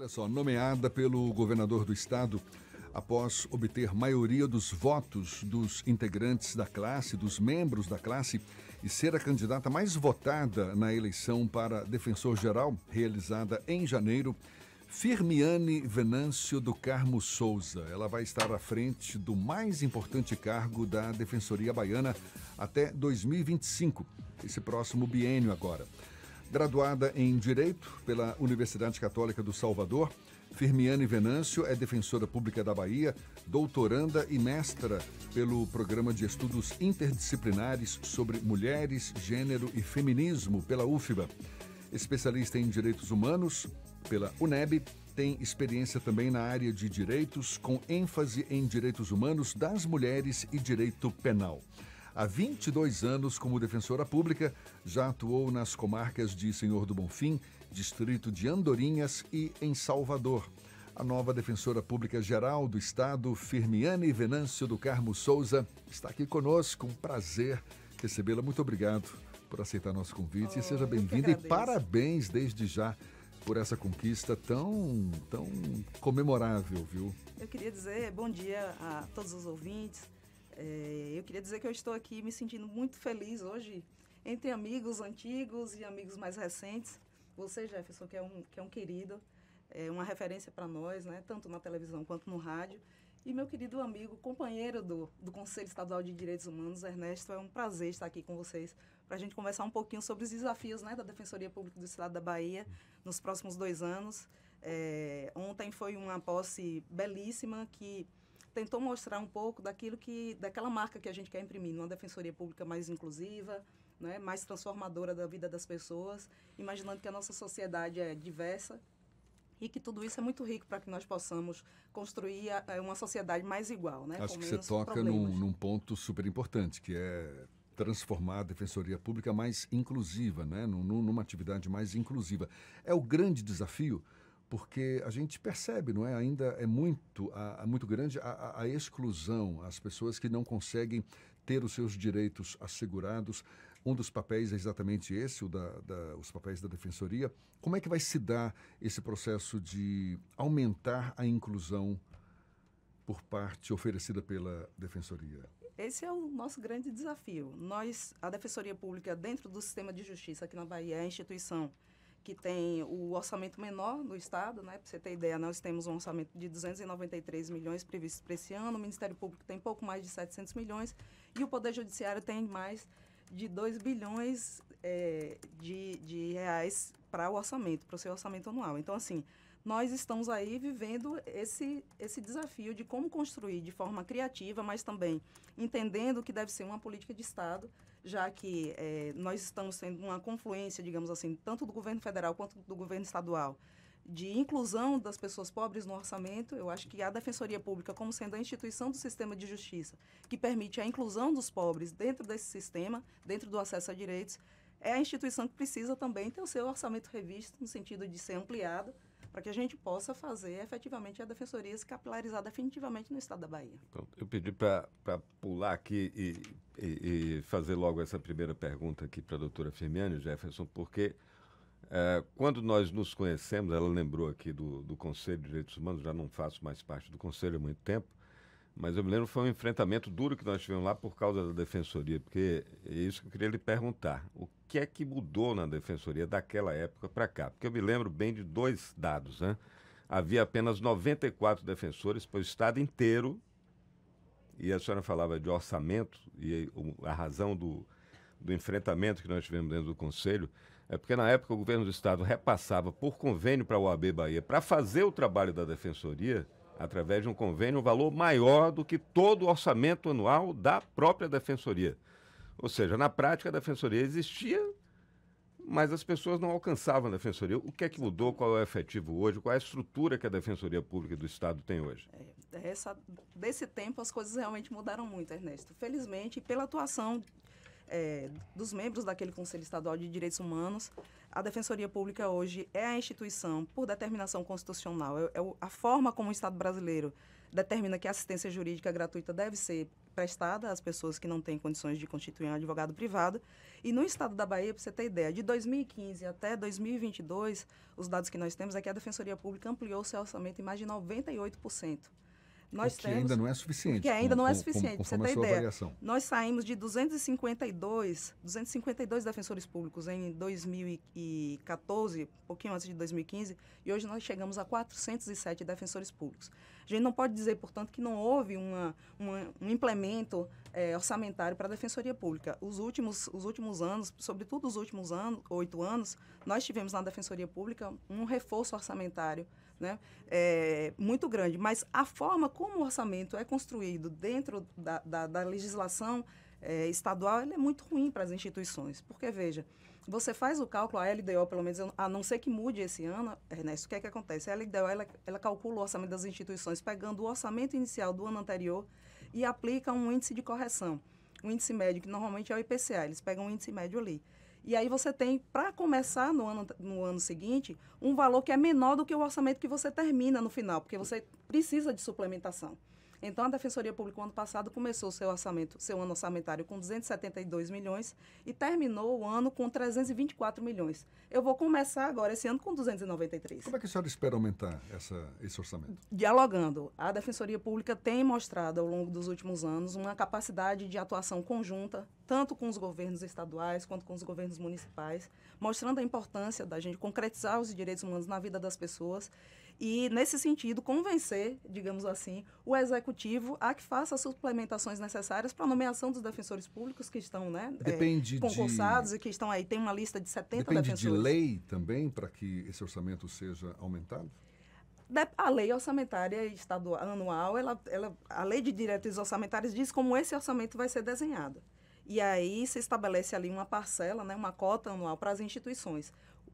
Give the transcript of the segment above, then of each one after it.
Olha só, nomeada pelo governador do estado após obter maioria dos votos dos integrantes da classe, dos membros da classe, e ser a candidata mais votada na eleição para defensor-geral, realizada em janeiro, Firmiane Venâncio do Carmo Souza. Ela vai estar à frente do mais importante cargo da Defensoria Baiana até 2025, esse próximo biênio agora. Graduada em Direito pela Universidade Católica do Salvador, Firmiane Venâncio é defensora pública da Bahia, doutoranda e mestra pelo Programa de Estudos Interdisciplinares sobre Mulheres, Gênero e Feminismo pela UFBA. Especialista em Direitos Humanos pela UNEB, tem experiência também na área de direitos, com ênfase em direitos humanos das mulheres e direito penal. Há 22 anos como defensora pública, já atuou nas comarcas de Senhor do Bonfim, distrito de Andorinhas e em Salvador. A nova defensora pública geral do Estado, Firmiane Venâncio do Carmo Souza, está aqui conosco. Um prazer recebê-la. Muito obrigado por aceitar nosso convite. Oh, seja bem-vinda e parabéns desde já por essa conquista tão, tão comemorável, viu? Eu queria dizer bom dia a todos os ouvintes é, eu queria dizer que eu estou aqui me sentindo muito feliz hoje entre amigos antigos e amigos mais recentes. Você, Jefferson, que é um, que é um querido, é uma referência para nós, né, tanto na televisão quanto no rádio. E meu querido amigo, companheiro do, do Conselho Estadual de Direitos Humanos, Ernesto, é um prazer estar aqui com vocês para a gente conversar um pouquinho sobre os desafios né, da Defensoria Pública do Estado da Bahia nos próximos dois anos. É, ontem foi uma posse belíssima que tentou mostrar um pouco daquilo que, daquela marca que a gente quer imprimir, numa defensoria pública mais inclusiva, né, mais transformadora da vida das pessoas, imaginando que a nossa sociedade é diversa e que tudo isso é muito rico para que nós possamos construir a, a é, uma sociedade mais igual. Né, Acho que você toca num, num ponto super importante, que é transformar a defensoria pública mais inclusiva, né? numa atividade mais inclusiva. É o grande desafio porque a gente percebe, não é? Ainda é muito, a, a muito grande a, a, exclusão, as pessoas que não conseguem ter os seus direitos assegurados. Um dos papéis é exatamente esse, o da, da, os papéis da defensoria. Como é que vai se dar esse processo de aumentar a inclusão por parte oferecida pela defensoria? Esse é o nosso grande desafio. Nós, a defensoria pública, dentro do sistema de justiça aqui na Bahia, é a instituição que tem o orçamento menor do Estado, né? Para você ter ideia, nós temos um orçamento de 293 milhões previsto para esse ano, o Ministério Público tem pouco mais de 700 milhões e o Poder Judiciário tem mais de 2 bilhões é, de, de reais para o orçamento, para o seu orçamento anual. Então, assim, nós estamos aí vivendo esse, esse desafio de como construir de forma criativa, mas também entendendo que deve ser uma política de Estado já que é, nós estamos tendo uma confluência, digamos assim, tanto do governo federal quanto do governo estadual, de inclusão das pessoas pobres no orçamento, eu acho que a Defensoria Pública, como sendo a instituição do sistema de justiça que permite a inclusão dos pobres dentro desse sistema, dentro do acesso a direitos, é a instituição que precisa também ter o seu orçamento revisto, no sentido de ser ampliado para que a gente possa fazer efetivamente a defensoria se capilarizar definitivamente no estado da Bahia. Pronto. Eu pedi para pular aqui e, e, e, fazer logo essa primeira pergunta aqui para a doutora Firmiane Jefferson, porque é, quando nós nos conhecemos, ela lembrou aqui do, do Conselho de Direitos Humanos, já não faço mais parte do Conselho há muito tempo, mas eu me lembro que foi um enfrentamento duro que nós tivemos lá por causa da defensoria, porque é isso que eu queria lhe perguntar. O que é que mudou na defensoria daquela época para cá? Porque eu me lembro bem de dois dados, né? Havia apenas 94 defensores para o estado inteiro. E a senhora falava de orçamento e a razão do, do enfrentamento que nós tivemos dentro do conselho é porque na época o governo do estado repassava por convênio para a OAB Bahia para fazer o trabalho da defensoria através de um convênio, um valor maior do que todo o orçamento anual da própria Defensoria. Ou seja, na prática, a Defensoria existia, mas as pessoas não alcançavam a Defensoria. O que é que mudou? Qual é o efetivo hoje? Qual é a estrutura que a Defensoria Pública do Estado tem hoje? É, essa, desse tempo, as coisas realmente mudaram muito, Ernesto. Felizmente, pela atuação é, dos membros daquele Conselho Estadual de Direitos Humanos, a Defensoria Pública hoje é a instituição, por determinação constitucional, é, é a forma como o Estado brasileiro determina que a assistência jurídica gratuita deve ser prestada às pessoas que não têm condições de constituir um advogado privado. E no estado da Bahia, para você ter ideia, de 2015 até 2022, os dados que nós temos é que a Defensoria Pública ampliou seu orçamento em mais de 98%. Nós que temos, ainda não é suficiente. Que ainda não é suficiente, para você ter ideia. Avaliação. Nós saímos de 252, 252 defensores públicos em 2014, um pouquinho antes de 2015, e hoje nós chegamos a 407 defensores públicos. A gente não pode dizer, portanto, que não houve uma, uma um implemento é, orçamentário para a Defensoria Pública. Os últimos, os últimos anos, sobretudo os últimos anos, oito anos, nós tivemos na Defensoria Pública um reforço orçamentário né, é, muito grande. Mas a forma como o orçamento é construído dentro da, da, da legislação é, estadual é muito ruim para as instituições. Porque, veja, você faz o cálculo, a LDO, pelo menos, a não ser que mude esse ano, Ernesto, o que é que acontece? A LDO, ela, ela calcula o orçamento das instituições pegando o orçamento inicial do ano anterior e aplica um índice de correção. O índice médio, que normalmente é o IPCA, eles pegam um índice médio ali. E aí você tem, para começar no ano, no ano seguinte, um valor que é menor do que o orçamento que você termina no final, porque você precisa de suplementação. Então, a Defensoria Pública, ano passado, começou seu orçamento, seu ano orçamentário com 272 milhões e terminou o ano com 324 milhões. Eu vou começar agora esse ano com 293. Como é que a senhora espera aumentar essa, esse orçamento? Dialogando. A Defensoria Pública tem mostrado ao longo dos últimos anos uma capacidade de atuação conjunta, tanto com os governos estaduais quanto com os governos municipais, mostrando a importância da gente concretizar os direitos humanos na vida das pessoas e, nesse sentido, convencer, digamos assim, o executivo a que faça as suplementações necessárias para a nomeação dos defensores públicos que estão né, é, Depende é, concursados de... e que estão aí. Tem uma lista de 70 Depende defensores. Depende de lei também para que esse orçamento seja aumentado? a lei orçamentária estadual anual, ela, ela, a lei de diretrizes orçamentárias diz como esse orçamento vai ser desenhado. E aí se estabelece ali uma parcela, né, uma cota anual para as instituições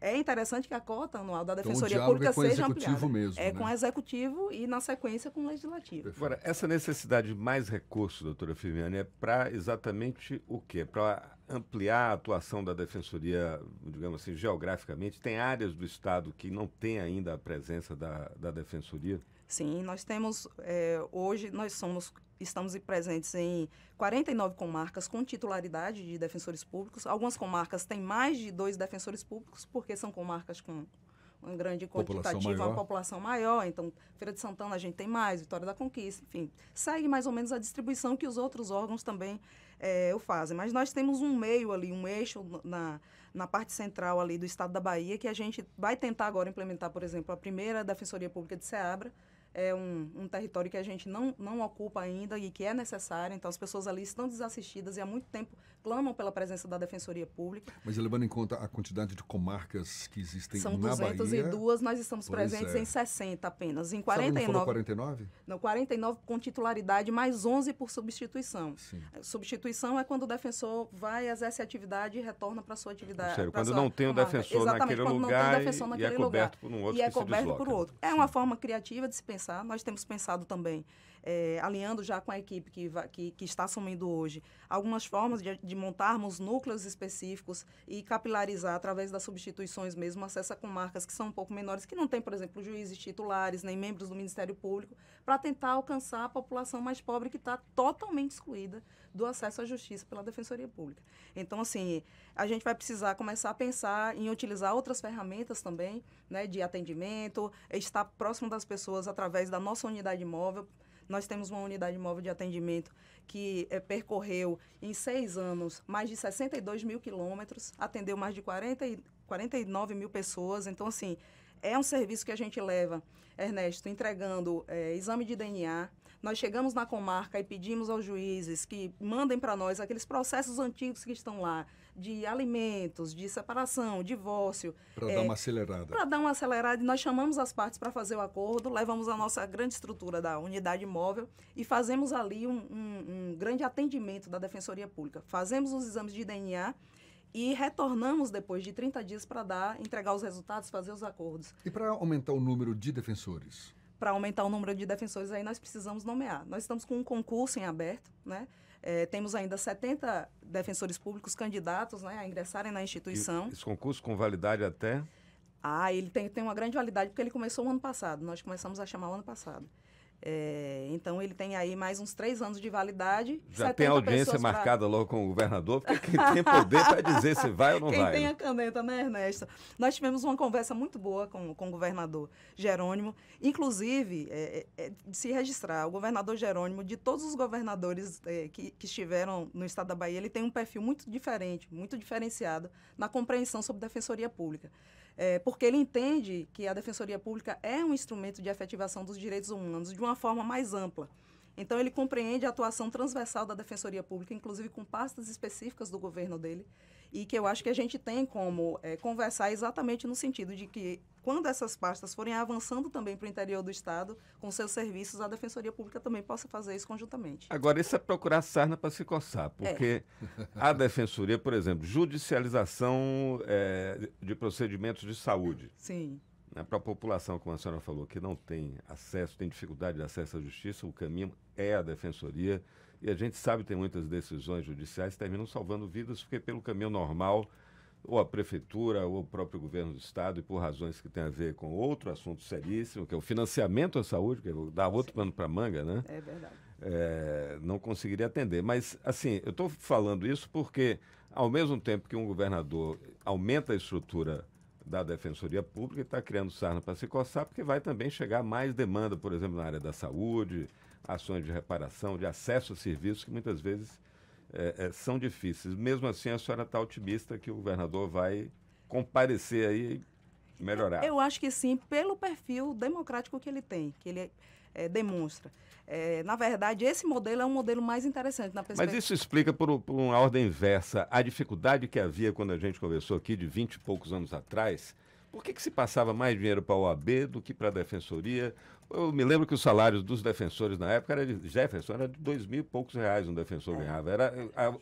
é interessante que a cota anual da então, Defensoria então, Pública é com seja ampliada. Mesmo, é né? com o executivo e na sequência com o legislativo. Agora, essa necessidade de mais recursos, doutora Firmiani, é para exatamente o quê? Para ampliar a atuação da Defensoria, digamos assim, geograficamente? Tem áreas do Estado que não tem ainda a presença da, da Defensoria? Sim, nós temos, é, hoje nós somos, estamos presentes em 49 comarcas com titularidade de defensores públicos. Algumas comarcas têm mais de dois defensores públicos, porque são comarcas com uma grande quantitativa, população uma população maior. Então, Feira de Santana a gente tem mais, Vitória da Conquista, enfim. Segue mais ou menos a distribuição que os outros órgãos também é, o fazem. Mas nós temos um meio ali, um eixo na, na parte central ali do estado da Bahia, que a gente vai tentar agora implementar, por exemplo, a primeira Defensoria Pública de Seabra, é um, um, território que a gente não, não ocupa ainda e que é necessário. Então, as pessoas ali estão desassistidas e há muito tempo clamam pela presença da Defensoria Pública. Mas levando em conta a quantidade de comarcas que existem São na Bahia... São 202, nós estamos presentes é. em 60 apenas. Em 49... Sabe, não 49? Não, 49 com titularidade, mais 11 por substituição. Sim. É, substituição é quando o defensor vai, exerce a atividade e retorna para sua atividade. Sério, quando sua não tem o defensor naquele Exatamente, lugar, não tem defensor e, lugar. e é coberto lugar. por um outro E é coberto por outro. É uma forma criativa de se pensar pensar, nós temos pensado também é, alinhando já com a equipe que, que, que, está assumindo hoje, algumas formas de, de montarmos núcleos específicos e capilarizar através das substituições mesmo, acessa com marcas que são um pouco menores, que não tem, por exemplo, juízes titulares, nem membros do Ministério Público, para tentar alcançar a população mais pobre que está totalmente excluída do acesso à justiça pela Defensoria Pública. Então, assim, a gente vai precisar começar a pensar em utilizar outras ferramentas também, né, de atendimento, estar próximo das pessoas através da nossa unidade móvel, nós temos uma unidade móvel de atendimento que é, percorreu em seis anos mais de 62 mil quilômetros, atendeu mais de 40 e 49 mil pessoas. Então, assim, é um serviço que a gente leva, Ernesto, entregando é, exame de DNA, nós chegamos na comarca e pedimos aos juízes que mandem para nós aqueles processos antigos que estão lá, de alimentos, de separação, divórcio. Para é, dar uma acelerada. Para dar uma acelerada. E nós chamamos as partes para fazer o acordo, levamos a nossa grande estrutura da unidade móvel e fazemos ali um, um, um grande atendimento da Defensoria Pública. Fazemos os exames de DNA e retornamos depois de 30 dias para dar, entregar os resultados, fazer os acordos. E para aumentar o número de defensores? para aumentar o número de defensores, aí nós precisamos nomear. Nós estamos com um concurso em aberto, né? É, temos ainda 70 defensores públicos candidatos né, a ingressarem na instituição. E esse concurso com validade até? Ah, ele tem, tem uma grande validade porque ele começou o ano passado. Nós começamos a chamar o ano passado. É, então ele tem aí mais uns três anos de validade. Já tem audiência marcada pra... logo com o governador, porque quem tem poder para dizer se vai ou não quem vai. Quem tem né? a caneta, né, Ernesto? Nós tivemos uma conversa muito boa com, com o governador Jerônimo. Inclusive, é, é, é se registrar, o governador Jerônimo, de todos os governadores é, que, que estiveram no estado da Bahia, ele tem um perfil muito diferente, muito diferenciado na compreensão sobre defensoria pública é, porque ele entende que a Defensoria Pública é um instrumento de efetivação dos direitos humanos de uma forma mais ampla. Então, ele compreende a atuação transversal da Defensoria Pública, inclusive com pastas específicas do governo dele, e que eu acho que a gente tem como é, conversar exatamente no sentido de que quando essas pastas forem avançando também para o interior do Estado, com seus serviços, a Defensoria Pública também possa fazer isso conjuntamente. Agora, isso é procurar sarna para se coçar, é. porque é. a Defensoria, por exemplo, judicialização é, de procedimentos de saúde. Sim. Né, para a população, como a senhora falou, que não tem acesso, tem dificuldade de acesso à justiça, o caminho é a Defensoria. E a gente sabe que tem muitas decisões judiciais que terminam salvando vidas, porque pelo caminho normal ou a prefeitura ou o próprio governo do estado, e por razões que têm a ver com outro assunto seríssimo, que é o financiamento à saúde, que dá outro Sim. pano para manga, né? É verdade. É, não conseguiria atender. Mas, assim, eu estou falando isso porque, ao mesmo tempo que um governador aumenta a estrutura da Defensoria Pública e está criando sarna para se coçar, porque vai também chegar mais demanda, por exemplo, na área da saúde, ações de reparação, de acesso a serviços que muitas vezes é, é, são difíceis. Mesmo assim, a senhora está otimista que o governador vai comparecer aí e melhorar. Eu acho que sim, pelo perfil democrático que ele tem, que ele é, demonstra. É, na verdade, esse modelo é um modelo mais interessante na perspectiva. Mas isso explica por, por uma ordem inversa a dificuldade que havia quando a gente conversou aqui de 20 e poucos anos atrás. Por que, que se passava mais dinheiro para a OAB do que para a Defensoria eu me lembro que os salários dos defensores na época era de Jefferson, era de dois mil e poucos reais um defensor é. ganhava. Era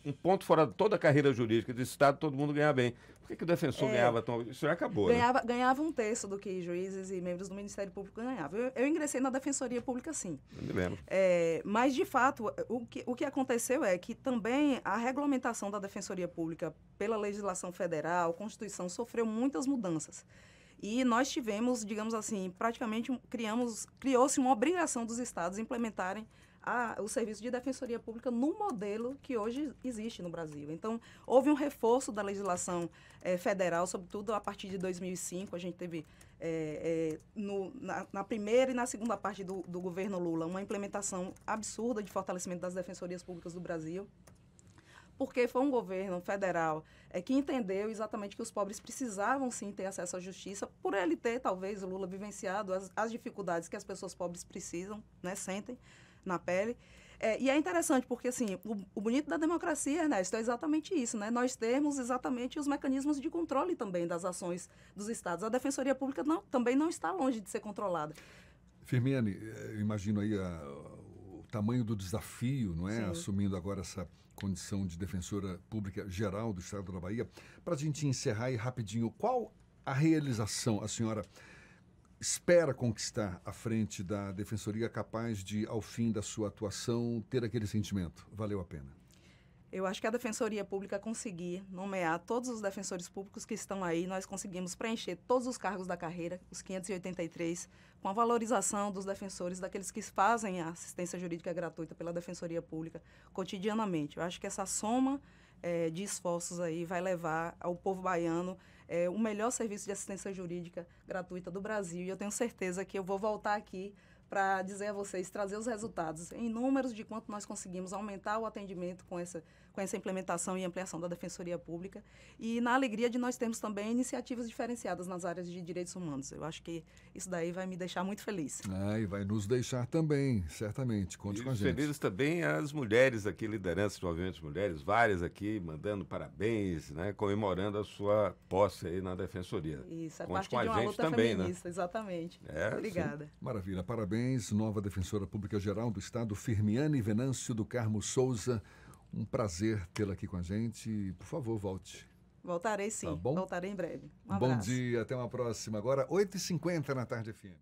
um ponto fora de toda a carreira jurídica de Estado, todo mundo ganhava bem. Por que, que o defensor é. ganhava tão. Isso já acabou. Né? Ganhava, né? ganhava um terço do que juízes e membros do Ministério Público ganhavam. Eu, eu ingressei na Defensoria Pública, sim. Eu me lembro. É, mas, de fato, o que, o que aconteceu é que também a regulamentação da Defensoria Pública pela legislação federal, Constituição, sofreu muitas mudanças. E nós tivemos, digamos assim, praticamente criamos, criou-se uma obrigação dos estados implementarem a, o serviço de defensoria pública no modelo que hoje existe no Brasil. Então, houve um reforço da legislação eh, federal, sobretudo a partir de 2005. A gente teve, eh, eh, no, na, na, primeira e na segunda parte do, do governo Lula, uma implementação absurda de fortalecimento das defensorias públicas do Brasil porque foi um governo federal é, que entendeu exatamente que os pobres precisavam sim ter acesso à justiça, por ele ter, talvez, o Lula vivenciado as, as dificuldades que as pessoas pobres precisam, né, sentem na pele. É, e é interessante, porque assim, o, o, bonito da democracia, Ernesto, é exatamente isso, né? Nós temos exatamente os mecanismos de controle também das ações dos estados. A Defensoria Pública não, também não está longe de ser controlada. Firmiane, imagino aí a, tamanho do desafio, não é? Sim. Assumindo agora essa condição de defensora pública geral do Estado da Bahia. Para a gente encerrar aí rapidinho, qual a realização a senhora espera conquistar à frente da defensoria capaz de, ao fim da sua atuação, ter aquele sentimento? Valeu a pena. Eu acho que a Defensoria Pública conseguir nomear todos os defensores públicos que estão aí, nós conseguimos preencher todos os cargos da carreira, os 583, com a valorização dos defensores, daqueles que fazem a assistência jurídica gratuita pela Defensoria Pública cotidianamente. Eu acho que essa soma é, de esforços aí vai levar ao povo baiano é, o melhor serviço de assistência jurídica gratuita do Brasil. E eu tenho certeza que eu vou voltar aqui para dizer a vocês, trazer os resultados em números de quanto nós conseguimos aumentar o atendimento com essa com essa implementação e ampliação da Defensoria Pública e na alegria de nós termos também iniciativas diferenciadas nas áreas de direitos humanos. Eu acho que isso daí vai me deixar muito feliz. Ah, e vai nos deixar também, certamente. Conte e com a gente. Felizes também as mulheres aqui, lideranças do movimento de mulheres, várias aqui mandando parabéns, né, comemorando a sua posse aí na Defensoria. Isso, a é Conte partir com a de uma gente luta também, né? feminista, né? exatamente. É, Obrigada. Sim. Maravilha, parabéns, nova Defensora Pública Geral do Estado, Firmiane Venâncio do Carmo Souza. Um prazer tê-la aqui com a gente. Por favor, volte. Voltarei sim. Tá bom? Voltarei em breve. Um bom abraço. dia, até uma próxima. Agora, 8h50 na tarde FM.